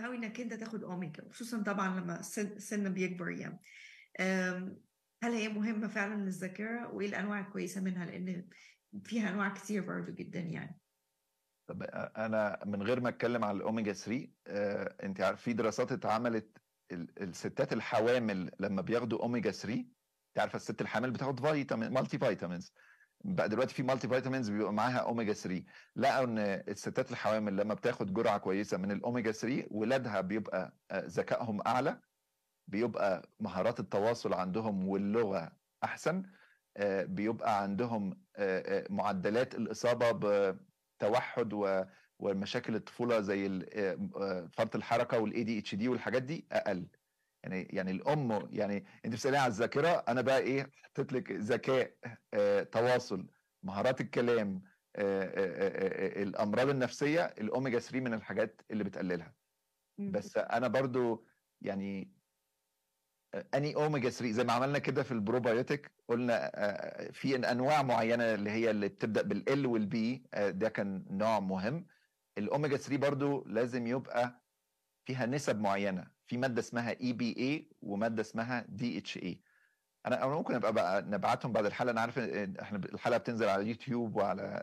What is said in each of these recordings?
قوي انك انت تاخد اوميجا وخصوصا طبعا لما السن بيكبر يعني هل هي مهمه فعلا للذاكره وايه الانواع الكويسه منها لان فيها انواع كتير برضو جدا يعني طب انا من غير ما اتكلم على الاوميجا 3 آه، انت عارف في دراسات اتعملت الستات الحوامل لما بياخدوا اوميجا 3 انت عارفه الست الحامل بتاخد فيتامين مالتي فيتامينز بقى دلوقتي في مالتي فيتامينز بيبقى معاها اوميجا 3 لقوا ان الستات الحوامل لما بتاخد جرعه كويسه من الاوميجا 3 ولادها بيبقى آه، ذكائهم اعلى بيبقى مهارات التواصل عندهم واللغه احسن آه، بيبقى عندهم آه، معدلات الاصابه بتوحد ومشاكل الطفوله زي فرط الحركه والاي دي اتش دي والحاجات دي اقل يعني يعني الام يعني انت بتسالني على الذاكره انا بقى ايه حطيت لك ذكاء آه، تواصل مهارات الكلام آه، آه،, آه،, آه،, آه، الامراض النفسيه الاوميجا 3 من الحاجات اللي بتقللها بس انا برضو يعني اني اوميجا 3 زي ما عملنا كده في البروبايوتيك قلنا في انواع معينه اللي هي اللي بتبدا بالال والبي ده كان نوع مهم الاوميجا 3 برضو لازم يبقى فيها نسب معينه في ماده اسمها اي بي اي وماده اسمها دي اتش اي انا انا ممكن ابقى بقى نبعتهم بعد الحلقه انا عارف احنا الحلقه بتنزل على يوتيوب وعلى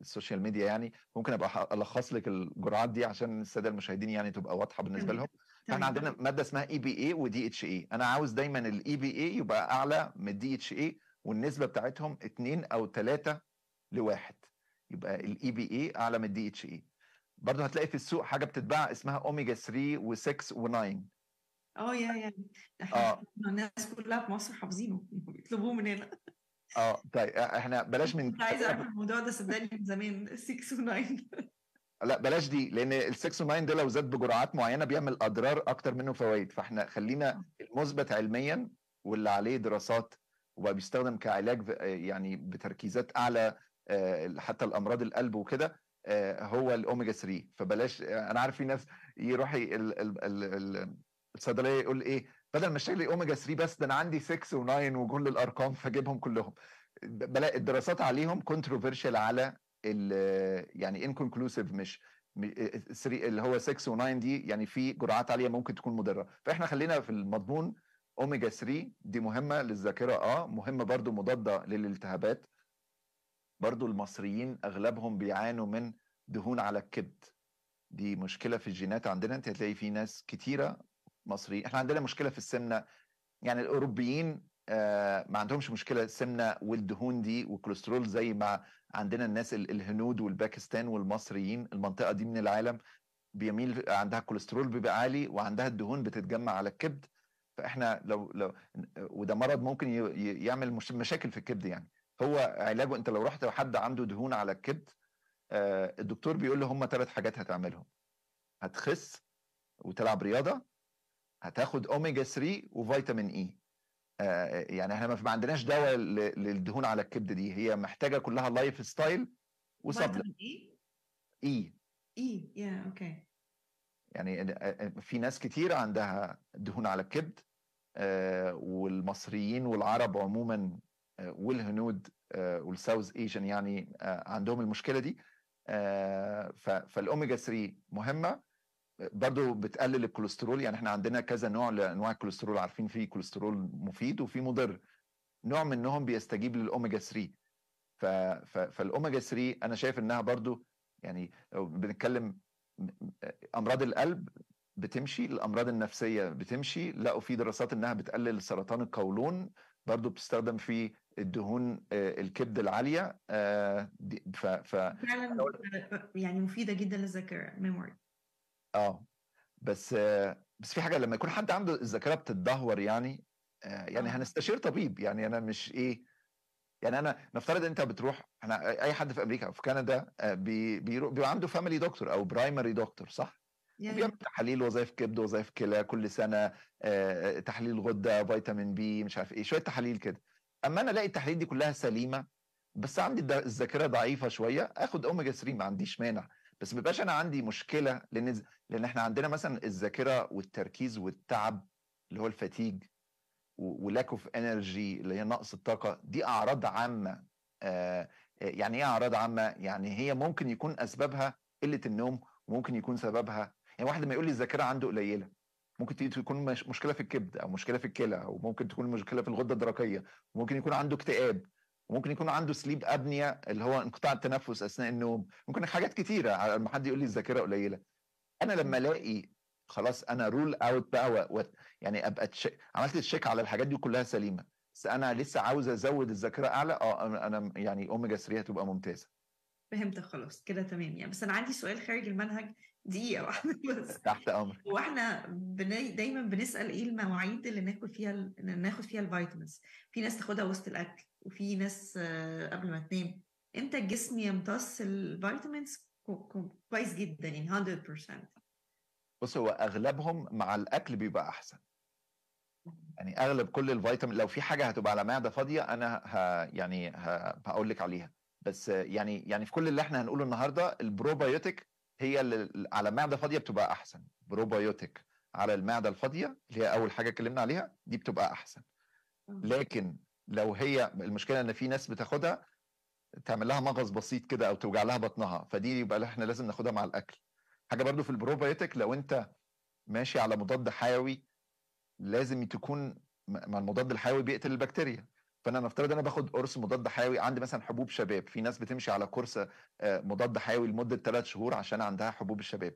السوشيال آه، ميديا يعني ممكن ابقى الخص لك الجرعات دي عشان الساده المشاهدين يعني تبقى واضحه بالنسبه لهم طيب. احنا عندنا ماده اسمها اي بي اي ودي اتش اي انا عاوز دايما الاي بي e اي يبقى اعلى من الدي اتش اي والنسبه بتاعتهم اتنين او ثلاثة لواحد يبقى الاي بي e اي اعلى من الدي اتش اي برضه هتلاقي في السوق حاجه بتتباع اسمها اوميجا 3 و6 و9 اه يا يا اه الناس كلها في مصر حافظينه بيطلبوه مننا اه طيب اه، احنا بلاش من عايز اعرف الموضوع ده صدقني من زمان 6 و9 لا بلاش دي لان ال 6 و9 ده لو زاد بجرعات معينه بيعمل اضرار اكتر منه فوائد فاحنا خلينا اه. المثبت علميا واللي عليه دراسات وبيستخدم كعلاج اه، يعني بتركيزات اعلى حتى الامراض القلب وكده آه، هو الاوميجا 3 فبلاش انا عارف في ناس يروح الصيدليه يقول ايه بدل ما اشتري لي اوميجا 3 بس ده انا عندي 6 و9 وكل الارقام فاجيبهم كلهم بلا الدراسات عليهم كونتروفيرشال على يعني انكونكلوسيف مش اللي هو 6 و9 دي يعني في جرعات عاليه ممكن تكون مضره فاحنا خلينا في المضمون اوميجا 3 دي مهمه للذاكره اه مهمه برضو مضاده للالتهابات برضو المصريين اغلبهم بيعانوا من دهون على الكبد دي مشكله في الجينات عندنا انت هتلاقي في ناس كتيره مصري احنا عندنا مشكله في السمنه يعني الاوروبيين آه، ما عندهمش مشكله السمنه والدهون دي والكوليسترول زي ما عندنا الناس الهنود والباكستان والمصريين المنطقه دي من العالم بيميل عندها كوليسترول بيبقى عالي وعندها الدهون بتتجمع على الكبد فاحنا لو لو وده مرض ممكن يعمل مشاكل في الكبد يعني هو علاجه انت لو رحت لحد عنده دهون على الكبد آه، الدكتور بيقول له هم ثلاث حاجات هتعملهم هتخس وتلعب رياضه هتاخد اوميجا 3 وفيتامين e. اي آه، آه، يعني احنا ما عندناش دواء للدهون على الكبد دي هي محتاجه كلها لايف ستايل وصبر اي اي اي يا اوكي يعني في ناس كتير عندها دهون على الكبد والمصريين والعرب عموما آه، والهنود آه، والساوث ايجن يعني آه، عندهم المشكله دي فالاوميجا 3 مهمه برضو بتقلل الكوليسترول يعني احنا عندنا كذا نوع لانواع الكوليسترول عارفين في كوليسترول مفيد وفي مضر نوع منهم بيستجيب للاوميجا 3 ف... ف... فالاوميجا 3 انا شايف انها برضو يعني لو بنتكلم امراض القلب بتمشي الامراض النفسيه بتمشي لقوا في دراسات انها بتقلل سرطان القولون برضو بتستخدم في الدهون آه، الكبد العاليه آه، ف ف يعني مفيده جدا للذاكره ميموري اه بس آه، بس في حاجه لما يكون حد عنده الذاكره بتدهور يعني يعني هنستشير طبيب يعني انا مش ايه يعني انا نفترض انت بتروح احنا اي حد في امريكا او في كندا بيروح بيبقى عنده فاميلي دكتور او برايمري دكتور صح؟ يعني بيعمل تحاليل وظائف كبد وظائف كلى كل سنه تحليل غده فيتامين بي مش عارف ايه شويه تحاليل كده اما انا الاقي التحاليل دي كلها سليمه بس عندي الذاكره ضعيفه شويه اخد اوميجا 3 ما عنديش مانع بس ما بيبقاش انا عندي مشكله لان لان احنا عندنا مثلا الذاكره والتركيز والتعب اللي هو الفاتيج ولاك اوف انرجي اللي هي نقص الطاقه دي اعراض عامه آه،, آه يعني ايه اعراض عامه؟ يعني هي ممكن يكون اسبابها قله النوم وممكن يكون سببها يعني واحد ما يقول لي الذاكره عنده قليله ممكن تكون مشكله في الكبد او مشكله في الكلى وممكن تكون مشكله في الغده الدرقيه وممكن يكون عنده اكتئاب ممكن يكون عنده سليب ابنيا اللي هو انقطاع التنفس اثناء النوم ممكن حاجات كتيره على ما حد يقول لي الذاكره قليله انا لما الاقي خلاص انا رول اوت بقى و... يعني ابقى تش... عملت تشيك على الحاجات دي كلها سليمه بس انا لسه عاوز ازود الذاكره اعلى اه انا يعني اوميجا 3 هتبقى ممتازه فهمتك خلاص كده تمام يعني بس انا عندي سؤال خارج المنهج دقيقه واحده بس تحت امر واحنا بني دايما بنسال ايه المواعيد اللي ناكل فيها ال... ناخد فيها الفيتامينز في ناس تاخدها وسط الاكل وفي ناس آه، قبل ما تنام امتى الجسم يمتص الفيتامينز كويس جدا يعني 100% بص هو اغلبهم مع الاكل بيبقى احسن يعني اغلب كل الفيتامين لو في حاجه هتبقى على معده فاضيه انا ه... يعني ه... هقول لك عليها بس يعني يعني في كل اللي احنا هنقوله النهارده البروبايوتيك هي اللي على معده فاضيه بتبقى احسن بروبايوتيك على المعده الفاضيه اللي هي اول حاجه اتكلمنا عليها دي بتبقى احسن آه. لكن لو هي المشكله ان في ناس بتاخدها تعمل لها مغص بسيط كده او توجع لها بطنها فدي يبقى احنا لازم ناخدها مع الاكل حاجه برضو في البروبايوتيك لو انت ماشي على مضاد حيوي لازم تكون ما المضاد الحيوي بيقتل البكتيريا فانا نفترض انا باخد قرص مضاد حيوي عندي مثلا حبوب شباب في ناس بتمشي على كورس آه، مضاد حيوي لمده ثلاث شهور عشان عندها حبوب الشباب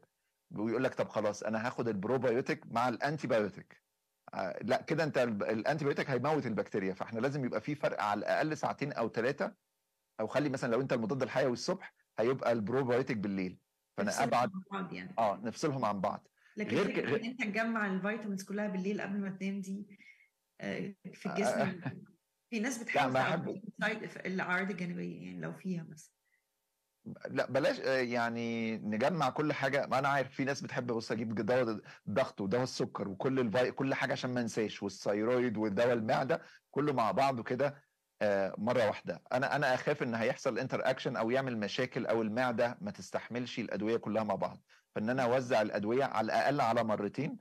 ويقول لك طب خلاص انا هاخد البروبايوتيك مع الانتي بايوتيك آه، لا كده انت الانتي بايوتيك هيموت البكتيريا فاحنا لازم يبقى في فرق على الاقل ساعتين او ثلاثه او خلي مثلا لو انت المضاد الحيوي الصبح هيبقى البروبايوتيك بالليل فانا ابعد يعني. اه نفصلهم عن بعض لكن غير ك... انت تجمع الفيتامينز كلها بالليل قبل ما تنام دي آه، في الجسم في ناس بتحب السايد يعني الاعراض الجانبيه يعني لو فيها مثلا لا بلاش آه، يعني نجمع كل حاجه ما انا عارف في ناس بتحب بص اجيب دواء الضغط ودواء السكر وكل الفي... كل حاجه عشان ما انساش والثيرويد ودواء المعده كله مع بعضه كده آه، مره واحده انا انا اخاف ان هيحصل انتر اكشن او يعمل مشاكل او المعده ما تستحملش الادويه كلها مع بعض فان انا اوزع الادويه على الاقل على مرتين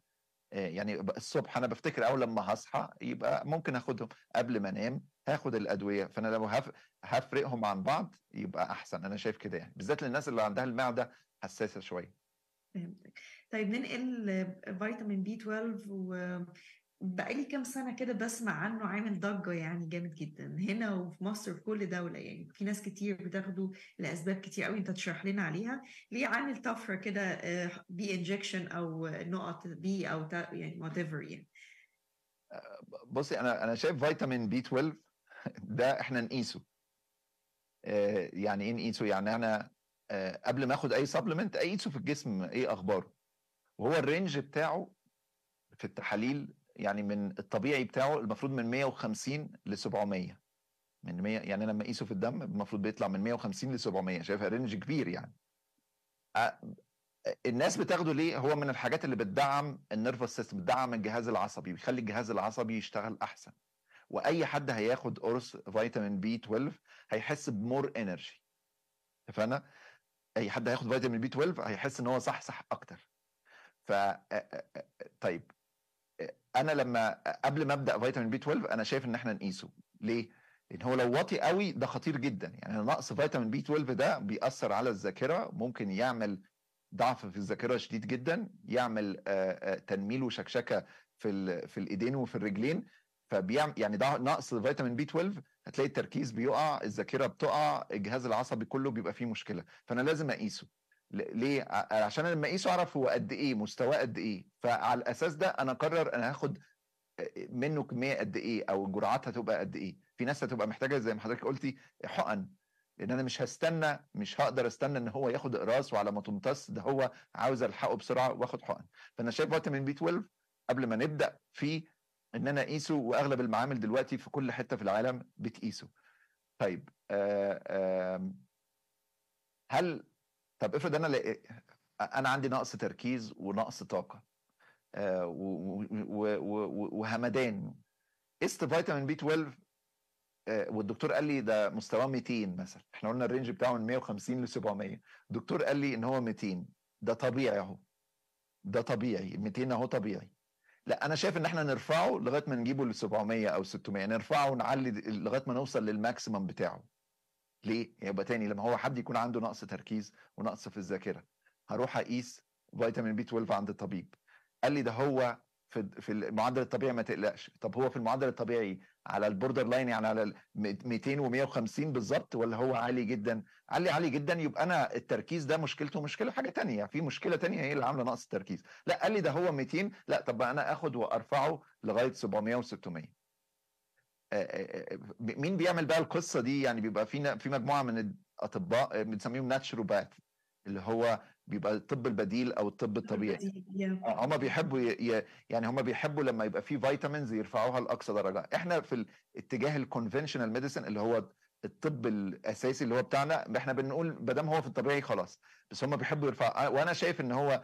آه، يعني الصبح انا بفتكر اول لما هصحى يبقى ممكن اخدهم قبل ما انام هاخد الادويه فانا لو هفرقهم عن بعض يبقى احسن انا شايف كده يعني بالذات للناس اللي عندها المعده حساسه شويه فهمتك طيب ننقل فيتامين بي 12 بقالي كام سنة كده بسمع عنه عامل ضجة يعني جامد جدا هنا وفي مصر في كل دولة يعني في ناس كتير بتاخده لأسباب كتير قوي أنت تشرح لنا عليها ليه عامل طفرة كده آه، بي انجكشن أو نقط بي أو يعني وات ايفر يعني آه، بصي أنا أنا شايف فيتامين بي 12 ده إحنا نقيسه آه، يعني إيه نقيسه؟ يعني أنا قبل ما آخد أي سبلمنت أقيسه في الجسم إيه أخباره وهو الرينج بتاعه في التحاليل يعني من الطبيعي بتاعه المفروض من 150 ل 700 من 100 يعني انا لما اقيسه في الدم المفروض بيطلع من 150 ل 700 شايفها رينج كبير يعني الناس بتاخده ليه هو من الحاجات اللي بتدعم النيرفس سيستم بتدعم الجهاز العصبي بيخلي الجهاز العصبي يشتغل احسن واي حد هياخد قرص فيتامين بي 12 هيحس بمور انرجي اتفقنا اي حد هياخد فيتامين بي 12 هيحس ان هو صحصح اكتر ف طيب انا لما قبل ما ابدا فيتامين بي 12 انا شايف ان احنا نقيسه ليه لان هو لو واطي قوي ده خطير جدا يعني نقص فيتامين بي 12 ده بيأثر على الذاكره ممكن يعمل ضعف في الذاكره شديد جدا يعمل آه، آه، تنميل وشكشكه في في الايدين وفي الرجلين فبيعمل يعني ده نقص فيتامين بي 12 هتلاقي التركيز بيقع الذاكره بتقع الجهاز العصبي كله بيبقى فيه مشكله فانا لازم اقيسه ليه عشان لما اقيسه اعرف هو قد ايه مستواه قد ايه فعلى الاساس ده انا اقرر انا هاخد منه كميه قد ايه او الجرعات هتبقى قد ايه في ناس هتبقى محتاجه زي ما حضرتك قلتي حقن لان انا مش هستنى مش هقدر استنى ان هو ياخد اقراص وعلى ما تمتص ده هو عاوز الحقه بسرعه واخد حقن فانا شايف فيتامين بي 12 قبل ما نبدا في ان انا اقيسه واغلب المعامل دلوقتي في كل حته في العالم بتقيسه طيب آآ آآ آمم، هل طب افرض انا انا عندي نقص تركيز ونقص طاقه آه وهمدان قست فيتامين بي 12 آه والدكتور قال لي ده مستواه 200 مثلا احنا قلنا الرينج بتاعه من 150 ل 700 الدكتور قال لي ان هو 200 ده طبيعي اهو ده طبيعي 200 اهو طبيعي لا انا شايف ان احنا نرفعه لغايه ما نجيبه ل 700 او 600 نرفعه ونعلي لغايه ما نوصل للماكسيمم بتاعه ليه يبقى تاني لما هو حد يكون عنده نقص تركيز ونقص في الذاكره هروح اقيس فيتامين بي 12 عند الطبيب قال لي ده هو في في المعدل الطبيعي ما تقلقش طب هو في المعدل الطبيعي على البوردر لاين يعني على 200 و150 بالظبط ولا هو عالي جدا قال لي عالي جدا يبقى انا التركيز ده مشكلته مشكله حاجه تانية في مشكله تانية هي اللي عامله نقص التركيز لا قال لي ده هو 200 لا طب انا اخد وارفعه لغايه 700 و600 مين بيعمل بقى القصه دي يعني بيبقى في في مجموعه من الاطباء آه، بنسميهم ناتشروبات اللي هو بيبقى الطب البديل او الطب الطبيعي آه، هم بيحبوا ي... يعني هم بيحبوا لما يبقى في فيتامينز يرفعوها لاقصى درجه احنا في الاتجاه الكونفنشنال ميديسن اللي هو الطب الاساسي اللي هو بتاعنا احنا بنقول ما دام هو في الطبيعي خلاص بس هم بيحبوا يرفعوا آه، وانا شايف ان هو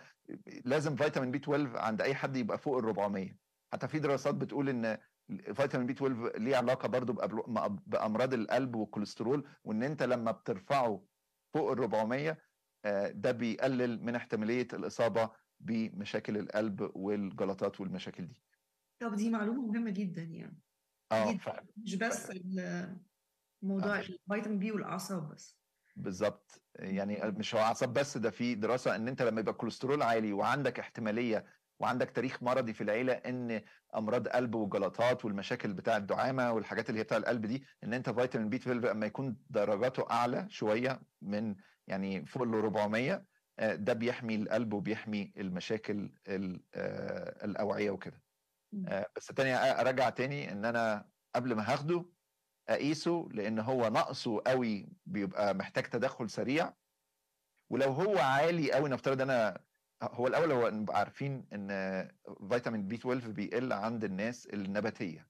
لازم فيتامين بي 12 عند اي حد يبقى فوق ال 400 حتى في دراسات بتقول ان فيتامين بي 12 ليه علاقه برضو بامراض القلب والكوليسترول وان انت لما بترفعه فوق ال 400 آه، ده بيقلل من احتماليه الاصابه بمشاكل القلب والجلطات والمشاكل دي. طب دي معلومه مهمه جدا يعني. اه فعلا مش بس موضوع آه. الفيتامين بي والاعصاب بس. بالظبط يعني مش هو اعصاب بس ده في دراسه ان انت لما يبقى الكوليسترول عالي وعندك احتماليه وعندك تاريخ مرضي في العيله ان امراض قلب وجلطات والمشاكل بتاع الدعامه والحاجات اللي هي بتاع القلب دي ان انت فيتامين بي 12 اما يكون درجاته اعلى شويه من يعني فوق ال 400 آه، ده بيحمي القلب وبيحمي المشاكل آه، الاوعيه وكده آه، بس تاني ارجع تاني ان انا قبل ما هاخده اقيسه لان هو نقصه قوي بيبقى محتاج تدخل سريع ولو هو عالي قوي نفترض انا هو الاول هو عارفين ان فيتامين بي 12 بيقل عند الناس النباتيه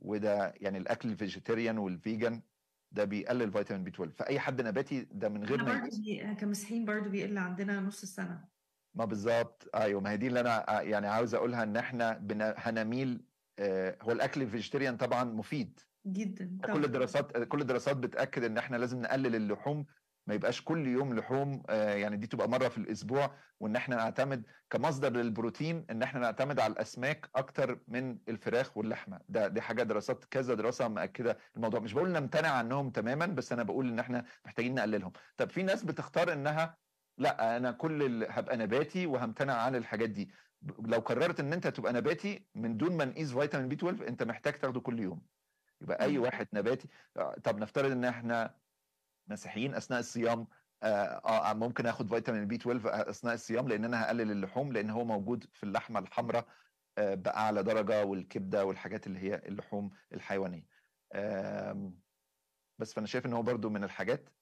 وده يعني الاكل الفيجيتيريان والفيجن ده بيقلل فيتامين بي 12 فاي حد نباتي ده من غير ما بي... كمسيحيين برضو بيقل عندنا نص السنه ما بالظبط ايوه ما هي دي اللي انا يعني عاوز اقولها ان احنا بنا... هنميل آه هو الاكل الفيجيتيريان طبعا مفيد جدا طبعا. كل الدراسات كل الدراسات بتاكد ان احنا لازم نقلل اللحوم ما يبقاش كل يوم لحوم آه، يعني دي تبقى مره في الاسبوع وان احنا نعتمد كمصدر للبروتين ان احنا نعتمد على الاسماك اكتر من الفراخ واللحمه ده دي حاجه دراسات كذا دراسه مأكده الموضوع مش بقول نمتنع عنهم تماما بس انا بقول ان احنا محتاجين نقللهم طب في ناس بتختار انها لا انا كل ال... هبقى نباتي وهمتنع عن الحاجات دي لو قررت ان انت تبقى نباتي من دون ما نقيس فيتامين بي 12 انت محتاج تاخده كل يوم يبقى اي واحد نباتي آه، طب نفترض ان احنا مسيحيين اثناء الصيام آه،, آه،, اه ممكن اخد فيتامين بي 12 اثناء الصيام لان انا هقلل اللحوم لان هو موجود في اللحمه الحمراء آه، باعلى درجه والكبده والحاجات اللي هي اللحوم الحيوانيه بس فانا شايف ان هو برضو من الحاجات